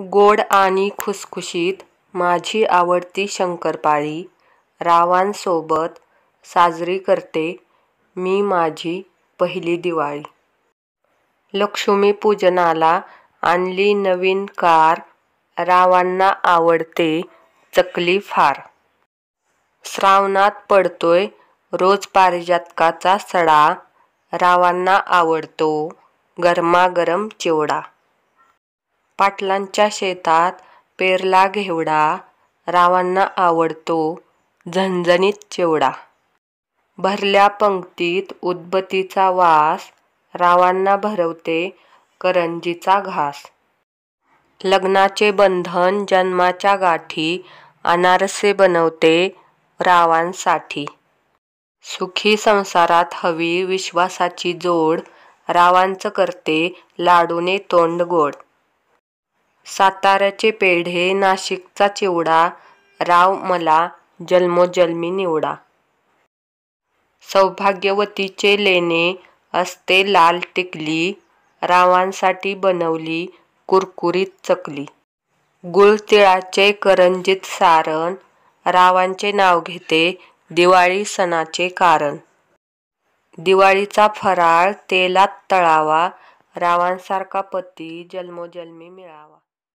गोड आणि खुसखुशीत माझी आवडती शंकरपाळी रावांसोबत साजरी करते मी माझी पहिली दिवाळी लक्ष्मीपूजनाला आणली नवीन कार रावांना आवडते चकली फार श्रावणात पडतोय रोज पारिजातकाचा सडा रावांना आवडतो गरमागरम चिवडा पाटलांच्या शेतात पेरला घेवडा रावांना आवडतो झणझणीत चेवडा. भरल्या पंक्तीत उद्बतीचा वास रावांना भरवते करंजीचा घास लग्नाचे बंधन जन्माच्या गाठी अनारसे बनवते रावांसाठी सुखी संसारात हवी विश्वासाची जोड रावांचं करते लाडूने तोंड गोड साताऱ्याचे पेढे नाशिकचा चिवडा राव मला जन्मोजन्मी निवडा सौभाग्यवतीचे लेणे असते लाल टिकली रावांसाठी बनवली कुरकुरीत चकली गुळतिळाचे करंजित सारण रावांचे नाव घेते दिवाळी सणाचे कारण दिवाळीचा फराळ तेलात तळावा रावांसारखा पती जन्मोजन्मी मिळावा